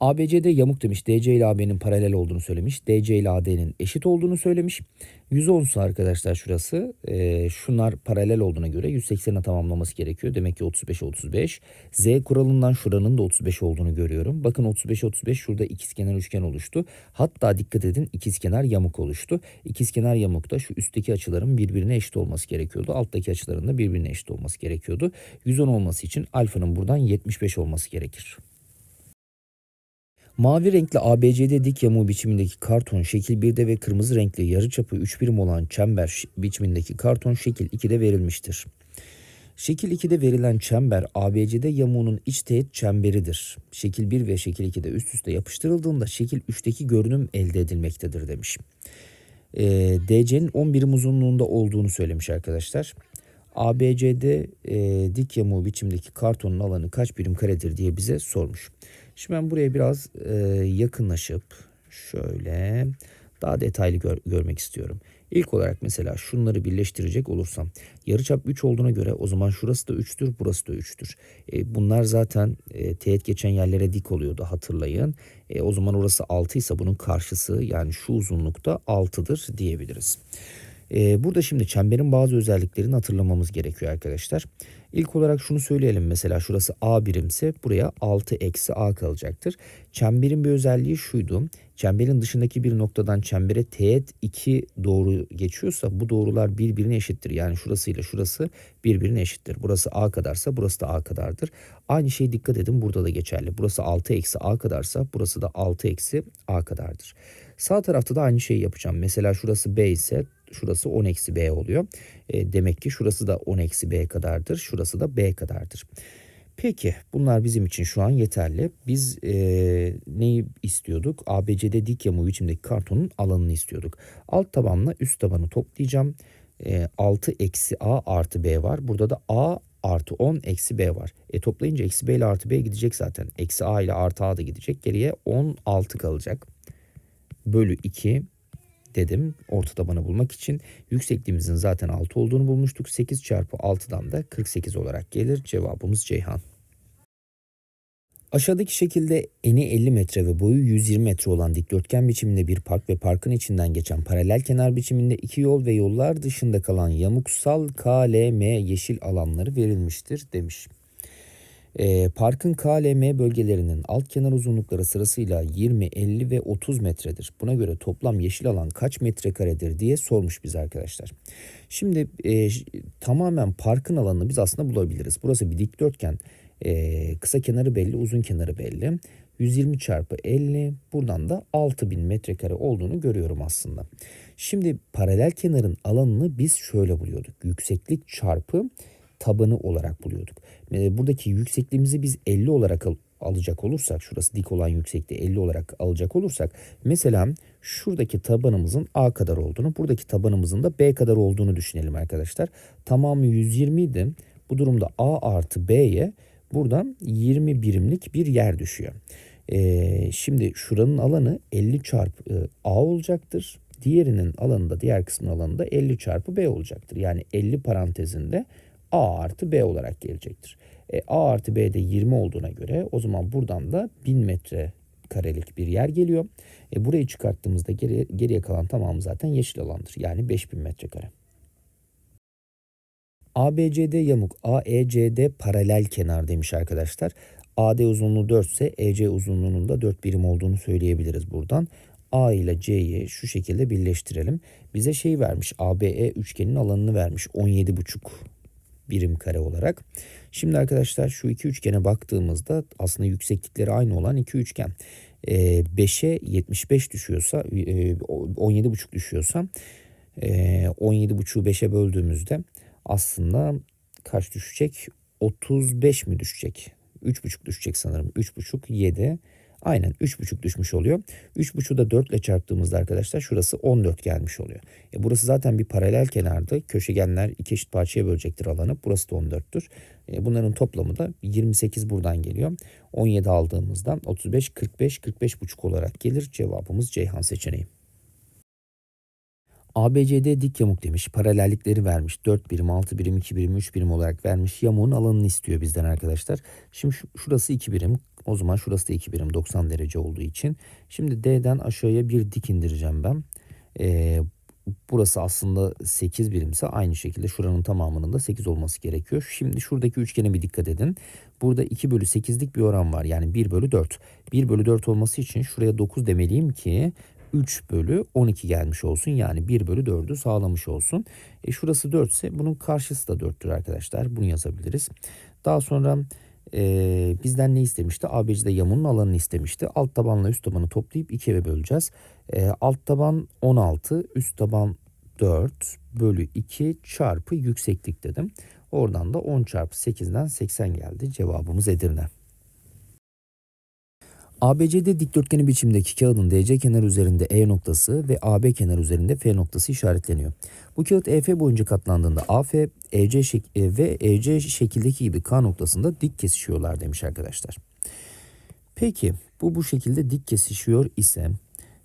ABC'de yamuk demiş. DC ile AB'nin paralel olduğunu söylemiş. DC ile AD'nin eşit olduğunu söylemiş. 110 arkadaşlar şurası. E, şunlar paralel olduğuna göre 180'e tamamlaması gerekiyor. Demek ki 35, 35. Z kuralından şuranın da 35 olduğunu görüyorum. Bakın 35, 35 şurada ikizkenar üçgen oluştu. Hatta dikkat edin ikizkenar yamuk oluştu. İkizkenar yamukta şu üstteki açıların birbirine eşit olması gerekiyordu. Alttaki açıların da birbirine eşit olması gerekiyordu. 110 olması için alfanın buradan 75 olması gerekir. Mavi renkli ABCD dik yamuğu biçimindeki karton şekil 1'de ve kırmızı renkli yarıçapı 3 birim olan çember biçimindeki karton şekil 2'de verilmiştir. Şekil 2'de verilen çember ABCD yamuğunun iç teğet çemberidir. Şekil 1 ve şekil 2'de üst üste yapıştırıldığında şekil 3'teki görünüm elde edilmektedir demiş. E, ee, DC'nin 10 birim uzunluğunda olduğunu söylemiş arkadaşlar. ABCD e, dik yamuğu biçimdeki kartonun alanı kaç birim karedir diye bize sormuş. Şimdi ben buraya biraz e, yakınlaşıp şöyle daha detaylı gör, görmek istiyorum. İlk olarak mesela şunları birleştirecek olursam yarıçap 3 olduğuna göre o zaman şurası da 3'tür burası da 3'tür. E, bunlar zaten e, teğet geçen yerlere dik oluyordu hatırlayın. E, o zaman orası 6 ise bunun karşısı yani şu uzunlukta 6'dır diyebiliriz. E, burada şimdi çemberin bazı özelliklerini hatırlamamız gerekiyor arkadaşlar. İlk olarak şunu söyleyelim mesela şurası A birimse buraya 6 eksi A kalacaktır. Çemberin bir özelliği şuydu. Çemberin dışındaki bir noktadan çembere teğet 2 doğru geçiyorsa bu doğrular birbirine eşittir. Yani şurası ile şurası birbirine eşittir. Burası A kadarsa burası da A kadardır. Aynı şey dikkat edin burada da geçerli. Burası 6 eksi A kadarsa burası da 6 eksi A kadardır. Sağ tarafta da aynı şeyi yapacağım. Mesela şurası B ise Şurası 10 eksi b oluyor. E, demek ki şurası da 10 eksi b kadardır. Şurası da b kadardır. Peki bunlar bizim için şu an yeterli. Biz e, neyi istiyorduk? ABC'de dik yamuğu içindeki kartonun alanını istiyorduk. Alt tabanla üst tabanı toplayacağım. E, 6 eksi A artı B var. Burada da A artı 10 eksi B var. E toplayınca eksi B ile artı B gidecek zaten. Eksi A ile artı A da gidecek. Geriye 16 kalacak. Bölü 2 dedim ortada bana bulmak için. Yüksekliğimizin zaten 6 olduğunu bulmuştuk. 8 çarpı 6'dan da 48 olarak gelir. Cevabımız Ceyhan. Aşağıdaki şekilde eni 50 metre ve boyu 120 metre olan dikdörtgen biçiminde bir park ve parkın içinden geçen paralel kenar biçiminde iki yol ve yollar dışında kalan yamuksal KLM yeşil alanları verilmiştir demiş. E, parkın KLM bölgelerinin alt kenar uzunlukları sırasıyla 20, 50 ve 30 metredir. Buna göre toplam yeşil alan kaç metrekaredir diye sormuş bize arkadaşlar. Şimdi e, tamamen parkın alanını biz aslında bulabiliriz. Burası bir dikdörtgen. E, kısa kenarı belli, uzun kenarı belli. 120 çarpı 50 buradan da 6000 metrekare olduğunu görüyorum aslında. Şimdi paralel kenarın alanını biz şöyle buluyorduk. Yükseklik çarpı tabanı olarak buluyorduk. E, buradaki yüksekliğimizi biz 50 olarak al alacak olursak şurası dik olan yüksekliği 50 olarak alacak olursak mesela şuradaki tabanımızın A kadar olduğunu buradaki tabanımızın da B kadar olduğunu düşünelim arkadaşlar. Tamamı 120 idi. Bu durumda A artı B'ye buradan 20 birimlik bir yer düşüyor. Ee, şimdi şuranın alanı 50 çarpı e, A olacaktır. Diğerinin alanında, diğer kısmın alanında da 50 çarpı B olacaktır. Yani 50 parantezinde A artı B olarak gelecektir. E, A artı B'de 20 olduğuna göre o zaman buradan da 1000 metre karelik bir yer geliyor. E, burayı çıkarttığımızda geri, geriye kalan tamamı zaten yeşil alandır. Yani 5000 metrekare. ABCD yamuk AECD paralel kenar demiş arkadaşlar. AD uzunluğu 4 ise EC uzunluğunun da 4 birim olduğunu söyleyebiliriz buradan. A ile C'yi şu şekilde birleştirelim. Bize şey vermiş ABE üçgenin alanını vermiş 17,5 birim kare olarak. Şimdi arkadaşlar şu iki üçgene baktığımızda aslında yükseklikleri aynı olan iki üçgen. 5'e ee, 75 düşüyorsa 17,5 e, düşüyorsa 17,5'u e, 5'e böldüğümüzde aslında kaç düşecek? 35 mi düşecek? 3,5 düşecek sanırım. 3,5, 7, Aynen 3,5 düşmüş oluyor. 3,5'u da 4 ile çarptığımızda arkadaşlar şurası 14 gelmiş oluyor. E burası zaten bir paralel kenardı. Köşegenler iki eşit parçaya bölecektir alanı. Burası da 14'tür. E bunların toplamı da 28 buradan geliyor. 17 aldığımızda 35, 45, 45,5 olarak gelir. Cevabımız Ceyhan seçeneği. ABCD dik yamuk demiş. Paralellikleri vermiş. 4 birim, 6 birim, 2 birim, 3 birim olarak vermiş. Yamuğun alanını istiyor bizden arkadaşlar. Şimdi şurası 2 birim, o zaman şurası da 2 birim 90 derece olduğu için. Şimdi D'den aşağıya bir dik indireceğim ben. Ee, burası aslında 8 birimse aynı şekilde şuranın tamamının da 8 olması gerekiyor. Şimdi şuradaki üçgene bir dikkat edin. Burada 2 bölü 8'lik bir oran var. Yani 1 bölü 4. 1 bölü 4 olması için şuraya 9 demeliyim ki 3 bölü 12 gelmiş olsun. Yani 1 bölü 4'ü sağlamış olsun. E şurası 4 ise bunun karşısı da 4'tür arkadaşlar. Bunu yazabiliriz. Daha sonra e, bizden ne istemişti? ABC'de yamunun alanını istemişti. Alt tabanla üst tabanı toplayıp ikiye böleceğiz. E, alt taban 16, üst taban 4 bölü 2 çarpı yükseklik dedim. Oradan da 10 çarpı 8'den 80 geldi. Cevabımız Edirne. ABC'de dikdörtgeni biçimdeki kağıdın DC kenarı üzerinde E noktası ve AB kenarı üzerinde F noktası işaretleniyor. Bu kağıt EF boyunca katlandığında AF EC şek e, ve EC şekildeki gibi K noktasında dik kesişiyorlar demiş arkadaşlar. Peki bu bu şekilde dik kesişiyor ise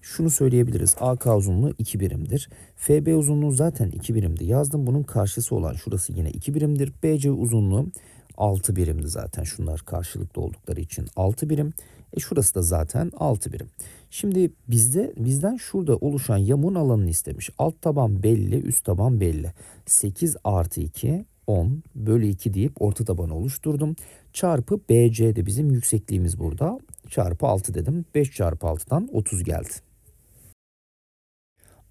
şunu söyleyebiliriz. AK uzunluğu 2 birimdir. FB uzunluğu zaten 2 birimdi. Yazdım bunun karşısı olan şurası yine 2 birimdir. BC uzunluğu 6 birimdi zaten şunlar karşılıklı oldukları için 6 birim. E şurası da zaten 6 birim. Şimdi bizde bizden şurada oluşan yamun alanını istemiş. Alt taban belli, üst taban belli. 8 artı 2 10 bölü 2 deyip orta tabanı oluşturdum. Çarpı BC de bizim yüksekliğimiz burada. Çarpı 6 dedim. 5 çarpı 6'dan 30 geldi.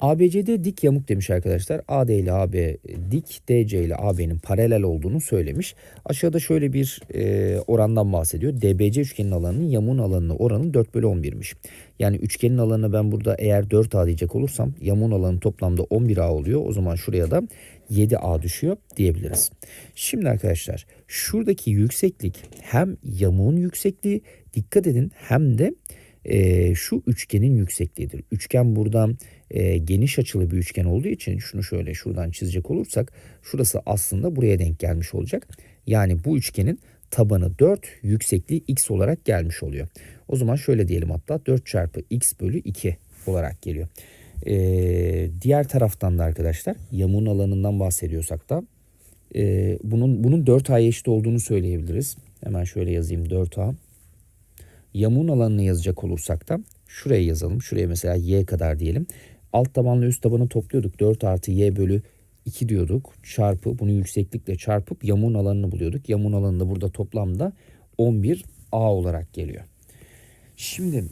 ABCD dik yamuk demiş arkadaşlar. AD ile AB dik, DC ile AB'nin paralel olduğunu söylemiş. Aşağıda şöyle bir e, orandan bahsediyor. DBC üçgenin alanının yamuğun alanının oranı 4 bölü 11'miş. Yani üçgenin alanını ben burada eğer 4A diyecek olursam yamuğun alanı toplamda 11A oluyor. O zaman şuraya da 7A düşüyor diyebiliriz. Şimdi arkadaşlar şuradaki yükseklik hem yamuğun yüksekliği dikkat edin hem de e, şu üçgenin yüksekliğidir. Üçgen buradan e, geniş açılı bir üçgen olduğu için şunu şöyle şuradan çizecek olursak şurası aslında buraya denk gelmiş olacak. Yani bu üçgenin tabanı 4 yüksekliği x olarak gelmiş oluyor. O zaman şöyle diyelim hatta 4 çarpı x bölü 2 olarak geliyor. Ee, diğer taraftan da arkadaşlar yamun alanından bahsediyorsak da e, bunun bunun 4a'ya eşit olduğunu söyleyebiliriz. Hemen şöyle yazayım 4a. Yamuğun alanını yazacak olursak da şuraya yazalım. Şuraya mesela y kadar diyelim alt tabanla üst tabanı topluyorduk. 4 artı y bölü 2 diyorduk. Çarpı bunu yükseklikle çarpıp yamuğun alanını buluyorduk. Yamuğun alanı da burada toplamda 11 a olarak geliyor. Şimdi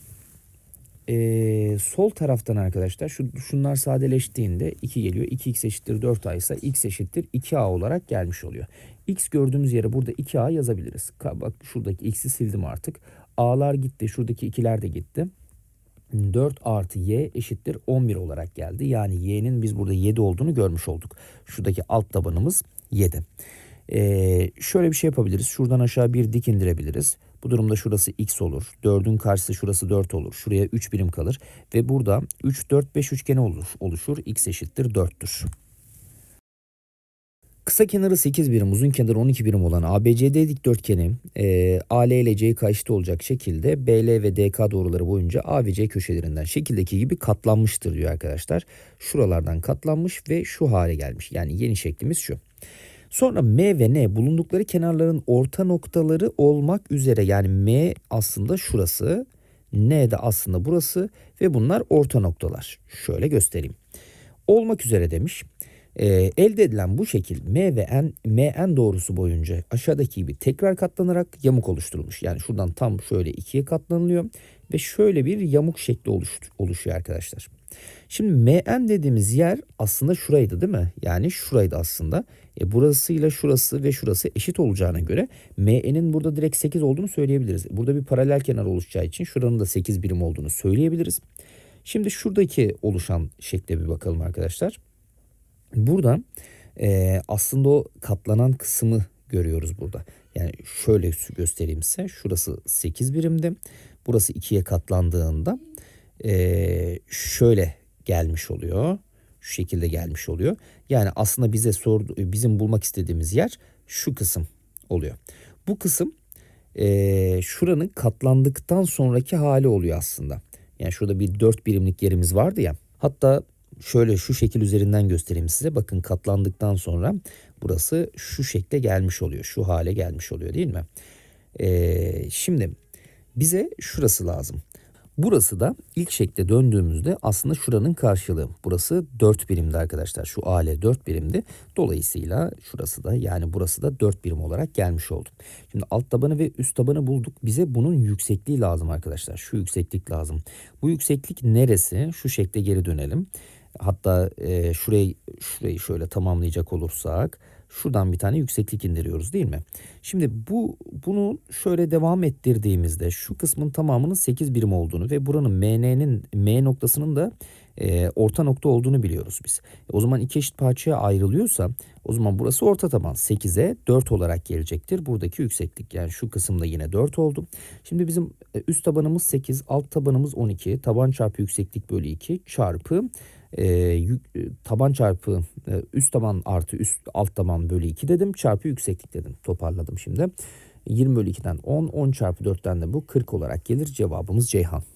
e, sol taraftan arkadaşlar şu şunlar sadeleştiğinde 2 geliyor. 2x eşittir 4a ise x eşittir 2a olarak gelmiş oluyor. x gördüğümüz yere burada 2a yazabiliriz. Bak şuradaki x'i sildim artık. a'lar gitti. Şuradaki 2'ler de gitti. 4 artı y eşittir 11 olarak geldi. Yani y'nin biz burada 7 olduğunu görmüş olduk. Şuradaki alt tabanımız 7. Ee, şöyle bir şey yapabiliriz. Şuradan aşağı bir dik indirebiliriz. Bu durumda şurası x olur. 4'ün karşısı şurası 4 olur. Şuraya 3 birim kalır. Ve burada 3, 4, 5 üçgeni olur, oluşur. x eşittir 4'tür. Kısa kenarı 8 birim, uzun kenarı 12 birim olan ABCD dikdörtgeni e, ee, AL ile CK eşit olacak şekilde BL ve DK doğruları boyunca A ve C köşelerinden şekildeki gibi katlanmıştır diyor arkadaşlar. Şuralardan katlanmış ve şu hale gelmiş. Yani yeni şeklimiz şu. Sonra M ve N bulundukları kenarların orta noktaları olmak üzere yani M aslında şurası, N de aslında burası ve bunlar orta noktalar. Şöyle göstereyim. Olmak üzere demiş. E, elde edilen bu şekil M ve N, MN doğrusu boyunca aşağıdaki gibi tekrar katlanarak yamuk oluşturulmuş. Yani şuradan tam şöyle ikiye katlanılıyor ve şöyle bir yamuk şekli oluş, oluşuyor arkadaşlar. Şimdi MN dediğimiz yer aslında şuraydı değil mi? Yani şuraydı aslında. E burasıyla şurası ve şurası eşit olacağına göre MN'in burada direkt 8 olduğunu söyleyebiliriz. Burada bir paralel kenar oluşacağı için şuranın da 8 birim olduğunu söyleyebiliriz. Şimdi şuradaki oluşan şekle bir bakalım arkadaşlar. Burada e, aslında o katlanan kısmı görüyoruz burada. Yani şöyle göstereyim size. Şurası 8 birimdi. Burası 2'ye katlandığında e, şöyle gelmiş oluyor. Şu şekilde gelmiş oluyor. Yani aslında bize sordu, bizim bulmak istediğimiz yer şu kısım oluyor. Bu kısım e, şuranın katlandıktan sonraki hali oluyor aslında. Yani şurada bir 4 birimlik yerimiz vardı ya. Hatta şöyle şu şekil üzerinden göstereyim size. Bakın katlandıktan sonra burası şu şekle gelmiş oluyor. Şu hale gelmiş oluyor değil mi? Ee, şimdi bize şurası lazım. Burası da ilk şekle döndüğümüzde aslında şuranın karşılığı. Burası 4 birimdi arkadaşlar. Şu ale 4 birimdi. Dolayısıyla şurası da yani burası da 4 birim olarak gelmiş oldu. Şimdi alt tabanı ve üst tabanı bulduk. Bize bunun yüksekliği lazım arkadaşlar. Şu yükseklik lazım. Bu yükseklik neresi? Şu şekle geri dönelim. Hatta e, şurayı şurayı şöyle tamamlayacak olursak şuradan bir tane yükseklik indiriyoruz değil mi? Şimdi bu bunu şöyle devam ettirdiğimizde şu kısmın tamamının 8 birim olduğunu ve buranın MN'nin M noktasının da e, orta nokta olduğunu biliyoruz biz. O zaman iki eşit parçaya ayrılıyorsa o zaman burası orta taban 8'e 4 olarak gelecektir. Buradaki yükseklik yani şu kısımda yine 4 oldu. Şimdi bizim e, üst tabanımız 8 alt tabanımız 12 taban çarpı yükseklik bölü 2 çarpı ee, e, yük, taban çarpı e, üst taban artı üst alt taban bölü 2 dedim çarpı yükseklik dedim toparladım şimdi. 20 bölü 2'den 10, 10 çarpı 4'ten de bu 40 olarak gelir cevabımız Ceyhan.